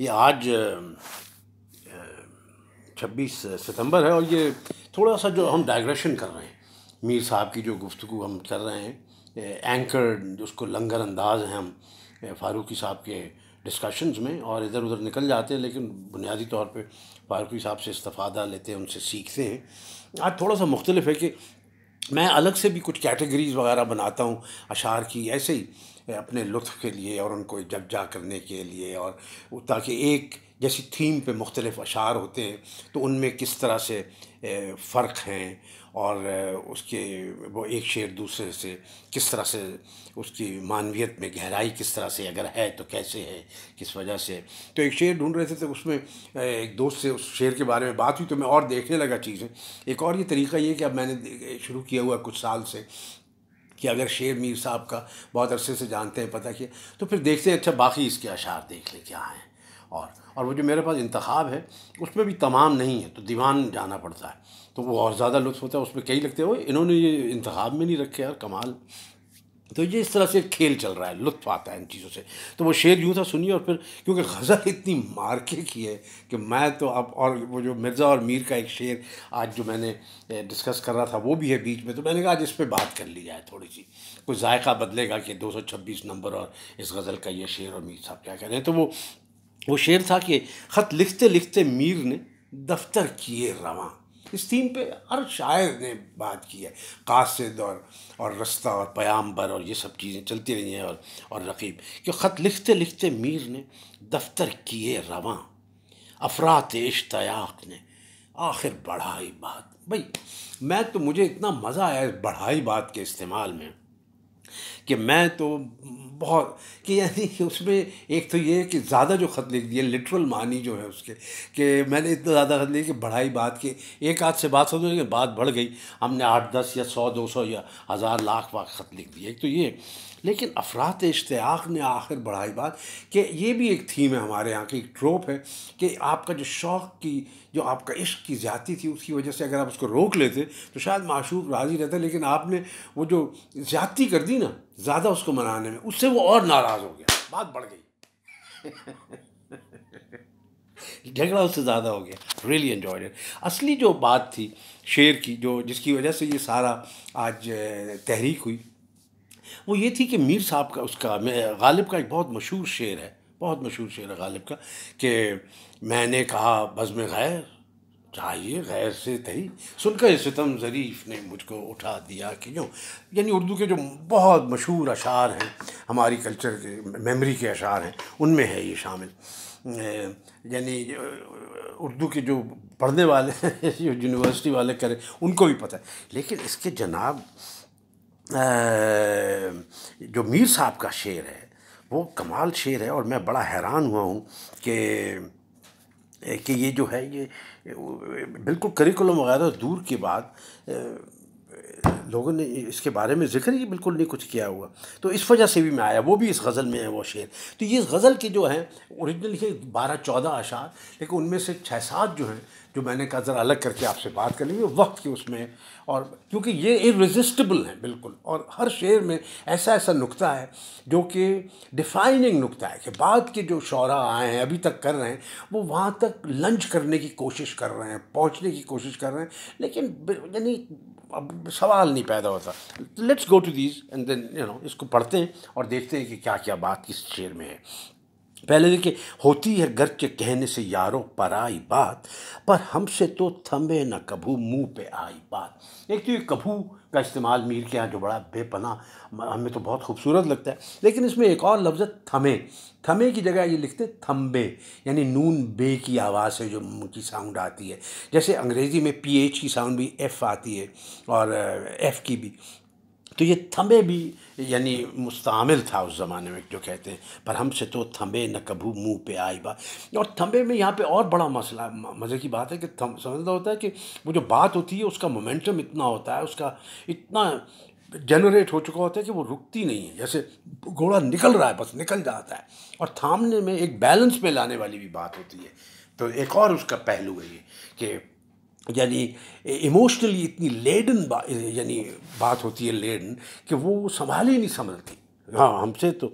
ये आज छब्बीस सितंबर है और ये थोड़ा सा जो हम डाइग्रेशन कर रहे हैं मीर साहब की जो गुफ्तु हम कर रहे हैं एंकर उसको लंगर अंदाज हैं हम फारूकी साहब के डिस्कशंस में और इधर उधर निकल जाते हैं लेकिन बुनियादी तौर पे फारूकी साहब से इस्तफ़ादा लेते हैं उनसे सीखते हैं आज थोड़ा सा मुख्तलिफ है कि मैं अलग से भी कुछ कैटेगरीज़ वगैरह बनाता हूँ अशार की ऐसे ही अपने लुत्फ के लिए और उनको जगजा करने के लिए और ताकि एक जैसी थीम पे मुख्तलिफ़ अशार होते हैं तो उनमें किस तरह से फ़र्क हैं और उसके वो एक शेर दूसरे से किस तरह से उसकी मानवियत में गहराई किस तरह से अगर है तो कैसे है किस वजह से तो एक शेर ढूंढ रहे थे तो उसमें एक दोस्त से उस शेर के बारे में बात हुई तो मैं और देखने लगा चीज़ें एक और ये तरीका ये कि अब मैंने शुरू किया हुआ कुछ साल से कि अगर शेर मीर साहब का बहुत अरसे से जानते हैं पता किया तो फिर देखते हैं अच्छा बाकी इसके अशार देख ले क्या हैं और और वो जो मेरे पास इंतखब है उसमें भी तमाम नहीं है तो दीवान जाना पड़ता है तो वो और ज़्यादा लुत्फ होता है उसमें कई लगते हैं वो इन्होंने ये इंतखब में नहीं रखे यार कमाल तो ये इस तरह से खेल चल रहा है लुत्फ आता है इन चीज़ों से तो वो शेर यूँ था सुनिए और फिर क्योंकि गज़ल इतनी मार्के की है कि मैं तो अब और वो जो मिर्ज़ा और मीर का एक शेर आज जो मैंने डिस्कस कर रहा था वो भी है बीच में तो मैंने कहा आज इस पर बात कर ली जाए थोड़ी सी कुछ जायका बदलेगा कि दो नंबर और इस गज़ल का ये शेर और मीर साहब क्या कह रहे हैं तो वो वो शेर था कि ख़त लिखते लिखते मीर ने दफ्तर किए रवान इस थीम पे हर शायर ने बात की है कासिद और और रस्ता और पयाम्बर और ये सब चीज़ें चलती रही हैं और और रकीब कि ख़त लिखते लिखते मीर ने दफ्तर किए रवा अफरात इश्तयाक ने आखिर बढ़ाई बात भाई मैं तो मुझे इतना मज़ा आया इस बढ़ाई बात के इस्तेमाल में कि मैं तो बहुत कि यानी उसमें एक तो ये है कि ज़्यादा जो ख़त लिख दिए लिटरल मानी जो है उसके कि मैंने इतना ज़्यादा ख़त लिया कि बढ़ाई बात के एक आध से बात होती बात बढ़ गई हमने आठ दस या सौ दो सौ या हज़ार लाख वाख ख़त लिख दिए एक तो ये लेकिन अफरात इश्तयाक ने आखिर बढ़ाई बात कि ये भी एक थीम है हमारे यहाँ की एक ट्रोप है कि आपका जो शौक़ की जो आपका इश्क की ज़्यादा थी उसकी वजह से अगर आप उसको रोक लेते तो शायद माशूक राज़ी रहता लेकिन आपने वो जो ज़्यादती कर दी ना ज़्यादा उसको मनाने में उससे वो और नाराज़ हो गया बात बढ़ गई झगड़ा उससे ज़्यादा हो गया रियली एन्जॉयड असली जो बात थी शेर की जो जिसकी वजह से ये सारा आज तहरीक हुई वो ये थी कि मीर साहब का उसका गालिब का एक बहुत मशहूर शेर है बहुत मशहूर शेर है गालिब का कि मैंने कहा बज़म गैर चाहिए गैर से तही सुनकर सितम ज़रीफ ने मुझको उठा दिया कि जो यानी उर्दू के जो बहुत मशहूर अशार हैं हमारी कल्चर के मेमोरी के अशार हैं उनमें है ये शामिल यानी उर्दू के जो पढ़ने वाले जो यूनिवर्सिटी वाले करें उनको भी पता है लेकिन इसके जनाब जो मीर साहब का शेर है वो कमाल शेर है और मैं बड़ा हैरान हुआ हूँ कि कि ये जो है ये बिल्कुल करिकुलम वगैरह दूर की बात लोगों ने इसके बारे में जिक्र ही बिल्कुल नहीं कुछ किया हुआ तो इस वजह से भी मैं आया वो भी इस गज़ल में है वो शेर तो ये गज़ल के जो हैं ओरिजिनल ये बारह चौदह अशार लेकिन उनमें से छः सात जो हैं जो मैंने कहा ज़रा अलग करके आपसे बात कर ली वक्त की उसमें और क्योंकि ये इरेजिस्टिबल है बिल्कुल और हर शेर में ऐसा ऐसा नुकता है जो कि डिफाइनिंग नुकता है कि बाद के जो शौरा आए हैं अभी तक कर रहे हैं वो वहाँ तक लंच करने की कोशिश कर रहे हैं पहुँचने की कोशिश कर रहे हैं लेकिन यानी अब सवाल नहीं पैदा होता let's go to these and then you know इसको पढ़ते हैं और देखते हैं कि क्या क्या बात किस शेर में है पहले देखिए होती है के कहने से यारों पर आई बात पर हमसे तो थमे न कभू मुंह पे आई बात एक तो ये कभू का इस्तेमाल मीर के यहाँ जो बड़ा बेपना हमें तो बहुत खूबसूरत लगता है लेकिन इसमें एक और लफ्ज़ है थमे थमे की जगह ये लिखते थम्बे यानी नून बे की आवाज़ है जो की साउंड आती है जैसे अंग्रेज़ी में पी एच की साउंड भी एफ़ आती है और एफ़ की भी तो ये थम्बे भी यानी मुस्तमिल था उस ज़माने में जो कहते हैं पर हमसे तो थमे न कभू मुंह पे आई बा और थमे में यहाँ पे और बड़ा मसला मज़े की बात है कि थम समझना होता है कि वो जो बात होती है उसका मोमेंटम इतना होता है उसका इतना जनरेट हो चुका होता है कि वो रुकती नहीं है जैसे घोड़ा निकल रहा है बस निकल जाता है और थामने में एक बैलेंस में लाने वाली भी बात होती है तो एक और उसका पहलू है ये कि यानी इमोशनली इतनी लेडन बा, यानी बात होती है लेडन कि वो संभाल ही नहीं संभलती हाँ हमसे तो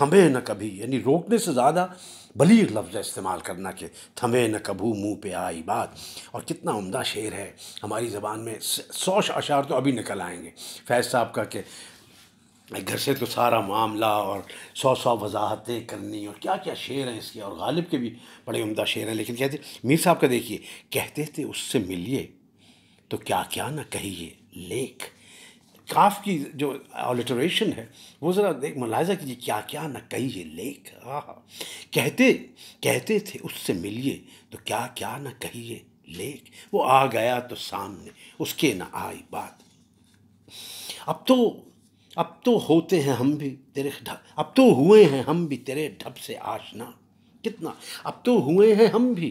थमे न कभी यानी रोकने से ज़्यादा बलीर लफ्ज़ इस्तेमाल करना कि थमे न कभी मुंह पे आई बात और कितना उम्दा शेर है हमारी ज़बान में सौ अशार तो अभी निकल आएंगे फैज़ साहब का कि घर से तो सारा मामला और सौ सौ वजाहतें करनी और क्या क्या शेर हैं इसके और गालिब के भी बड़े उम्दा शेर हैं लेकिन कहते मीर साहब का देखिए कहते थे उससे मिलिए तो क्या क्या ना कहिए लेख काफ की जो ऑलिटरेशन है वो ज़रा देख मुलायजा कीजिए क्या क्या ना कहिए लेख आह कहते कहते थे उससे मिलिए तो क्या क्या ना कहिए लेख वो आ गया तो सामने उसके ना आई बात अब तो अब तो होते हैं हम भी तेरे ढप अब तो हुए हैं हम भी तेरे ढप से आशना कितना अब तो हुए हैं हम भी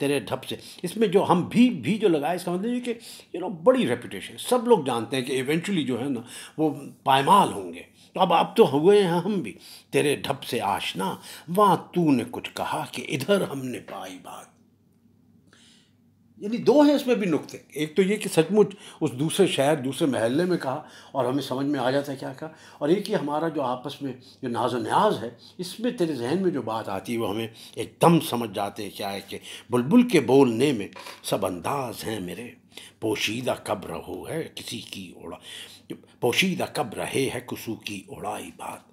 तेरे ढप से इसमें जो हम भी भी जो लगाए इसका मतलब कि यू नो बड़ी रेपुटेशन सब लोग जानते हैं कि इवेंचुअली जो है ना वो पायमाल होंगे तो अब अब तो हुए हैं हम भी तेरे ढप से आशना वहाँ तूने कुछ कहा कि इधर हमने पाई बात यानी दो हैं इसमें भी नुकते एक तो ये कि सचमुच उस दूसरे शहर दूसरे महल्ले में कहा और हमें समझ में आ जाता है क्या कहा और एक ही हमारा जो आपस में जो नाज व न्याज है इसमें तेरे जहन में जो बात आती है वो हमें एकदम समझ जाते हैं क्या है कि बुलबुल के बोलने में सब अंदाज हैं मेरे पोशीदा कब रहो है किसी की उड़ा पोशीदा कब रहे है कुसू की उड़ाई बात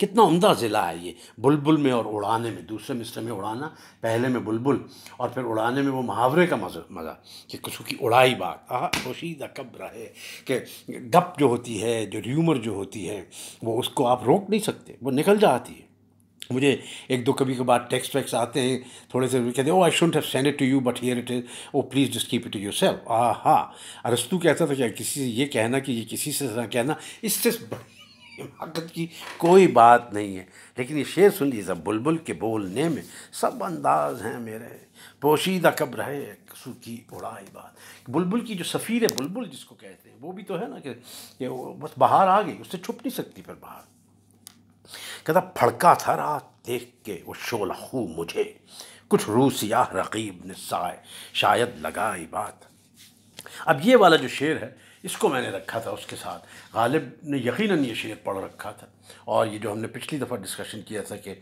कितना उमदा ज़िला है ये बुलबुल में और उड़ाने में दूसरे मिसरे में उड़ाना पहले में बुलबुल और फिर उड़ाने में वो मुहावरे का मज़ा मज़ा कि कुछ की उड़ाई बात आह खुशीदा कब रहे कि गप जो होती है जो र्यूमर जो होती है वो उसको आप रोक नहीं सकते वो निकल जाती है मुझे एक दो कभी के बाद टेक्स्ट वैक्स आते हैं थोड़े से कहते हैं oh I should have send it to you but here it is oh please just keep it to yourself ah हाँ अरस्तु कहता था क्या किसी से ये कहना कि ये किसी से कहना इससे बड़ी हिमाकत की कोई बात नहीं है लेकिन ये शेर सुन लीजिए सब बुलबुल के बोलने में सब अंदाज हैं मेरे पोशीदा कब रहे सूखी उड़ाई बात बुलबुल की जो सफ़ीर है बुलबुल जिसको कहते हैं वो भी तो है ना कि ये बस बाहर आ गई उससे छुप नहीं सकती फिर बाहर कहता फड़का था रात देख के वो शोला खूब मुझे कुछ रूसिया रकीब ने साय शायद लगाई बात अब ये वाला जो शेर है इसको मैंने रखा था उसके साथ गालिब ने यकीन ये शेर पढ़ रखा था और ये जो हमने पिछली दफ़ा डिस्कशन किया था कि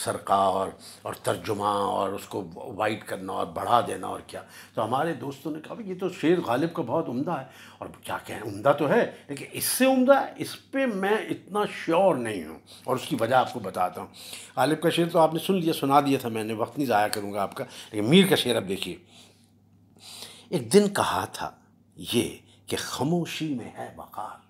सरका और और तर्जुमा और उसको वाइट करना और बढ़ा देना और क्या तो हमारे दोस्तों ने कहा ये तो शेर गालिब का बहुत उमदा है और क्या कहें उमदा तो है लेकिन इससे उमदा इस पर मैं इतना श्योर नहीं हूँ और उसकी वजह आपको बताता हूँ गालिब का शेर तो आपने सुन लिया सुना दिया था मैंने वक्त नहीं ज़ाया करूँगा आपका लेकिन मीर का शेर अब देखिए एक दिन कहा था ये कि खामोशी में है वक़ार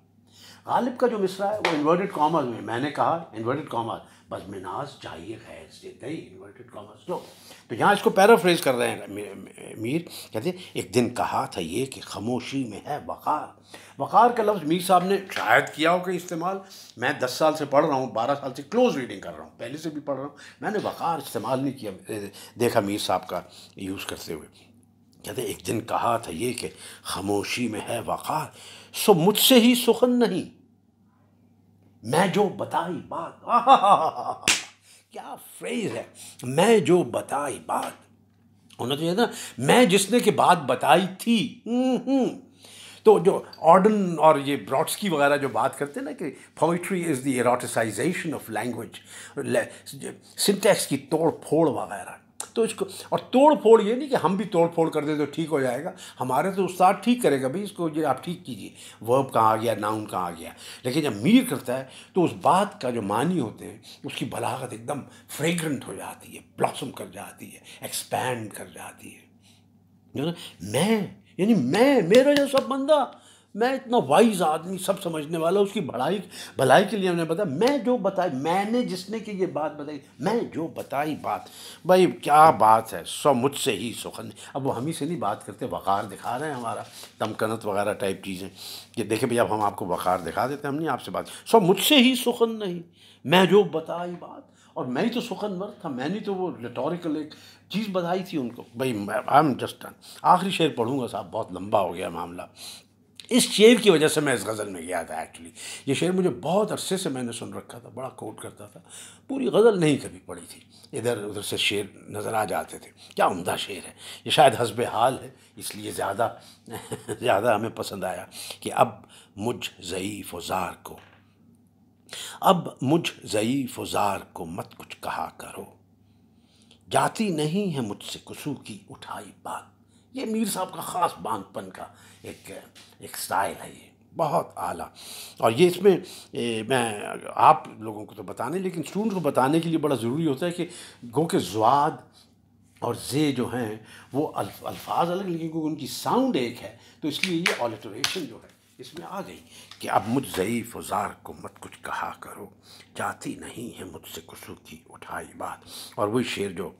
गालिब का जो मिसरा है वो इन्वर्टेड कॉमर्स में मैंने कहा इन्वर्टेड कॉमर्स बस मिनाज चाहिए खैर से गई इन्वर्टेड कॉमर्स को तो यहाँ इसको पैराफ्रेज कर रहे हैं मीर कहते एक दिन कहा था ये कि खामोशी में है वक़ार वक़ार का लफ्ज़ मीर साहब ने शायद किया हो कहीं इस्तेमाल मैं दस साल से पढ़ रहा हूँ बारह साल से क्लोज रीडिंग कर रहा हूँ पहले से भी पढ़ रहा हूँ मैंने वक़ार इस्तेमाल नहीं किया देखा मीर साहब का यूज़ करते हुए कहते एक दिन कहा था ये कि खामोशी में है वक़ार सो मुझसे ही सुखन नहीं मैं जो बताई बात क्या फ्रेज है मैं जो बताई बात होना चाहिए ना मैं जिसने की बात बताई थी तो जो ऑर्डन और ये ब्रॉड्सकी वगैरह जो बात करते हैं ना कि poetry is the eroticisation of language syntax की तोड़ फोड़ वगैरह तो इसको और तोड़ फोड़ ये नहीं कि हम भी तोड़ फोड़ कर दे तो ठीक हो जाएगा हमारे तो उस्ताद ठीक करेगा भाई इसको ये आप ठीक कीजिए वर्ब कहाँ आ गया नाउन कहाँ आ गया लेकिन जब मीर करता है तो उस बात का जो मानी होते हैं उसकी बलागत एकदम फ्रेग्रेंट हो जाती है ब्लॉसम कर जाती है एक्सपैंड कर जाती है मैं यानी मैं मेरा जो सब बंदा मैं इतना वाइज आदमी सब समझने वाला उसकी भलाई भलाई के लिए हमने बताया मैं जो बताई मैंने जिसने की ये बात बताई मैं जो बताई बात भाई क्या बात है सो मुझसे ही सुखन अब वो हम ही से नहीं बात करते वक़ार दिखा रहे हैं हमारा तमकनत वगैरह टाइप चीज़ें कि देखें भैया अब हम आपको वक़ार दिखा देते हैं हमने आपसे बात सो मुझसे ही सुखन नहीं मैं जो बताई बात और मैं ही तो सुखनवर था मैंने तो वो रिटोरिकल एक चीज़ बताई थी उनको भाई आई एम जस्ट डन आखिरी शेर पढ़ूंगा साहब बहुत लंबा हो गया मामला इस शेर की वजह से मैं इस गज़ल में गया था एक्चुअली ये शेर मुझे बहुत अरसे से मैंने सुन रखा था बड़ा कोट करता था पूरी गज़ल नहीं कभी पड़ी थी इधर उधर से शेर नज़र आ जाते थे क्या उमदा शेर है ये शायद हसब हाल है इसलिए ज़्यादा ज़्यादा हमें पसंद आया कि अब मुझ ज़यीफ़ वार को अब मुझ ज़यीफ़ वार को मत कुछ कहा करो जाती नहीं है मुझसे कुसू की उठाई बात ये मीर साहब का ख़ास बांधपन का एक एक स्टाइल है ये बहुत आला और ये इसमें ए, मैं आप लोगों को तो बताने लेकिन स्टूडेंट को बताने के लिए बड़ा ज़रूरी होता है कि गो के जवाद और जे जो हैं वो अल्फ, अल्फाज अलग लेकिन क्योंकि उनकी साउंड एक है तो इसलिए ये ऑलिटरेशन जो है इसमें आ गई कि अब मुझ ज़यीफ़ उजार को मत कुछ कहा करो जाती नहीं है मुझसे कुसू की उठाई बात और वही शेर जो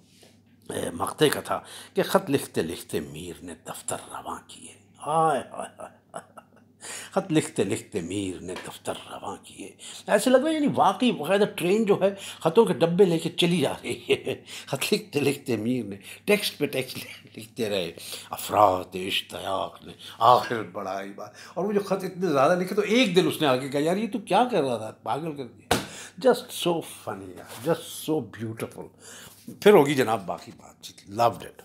मकते का था कि ख़त लिखते लिखते मीर ने दफ्तर रवा किए हाय ख़त लिखते लिखते मीर ने दफ्तर रवा किए ऐसे लग रहा है यानी वाकई बकायदा ट्रेन जो है ख़तों के डब्बे लेके चली जा रही है ख़त लिखते लिखते मीर ने टेक्स्ट पे टेक्स्ट लिखते रहे अफरात इश्तयाक ने आखिर बढ़ाई बात और वो जो ख़त इतने ज़्यादा लिखे तो एक दिन उसने आगे कहा यार ये तो क्या कर रहा था पागल कर दिया just so funny just so beautiful फिर होगी जनाब बाकी बातचीत लव्ड इट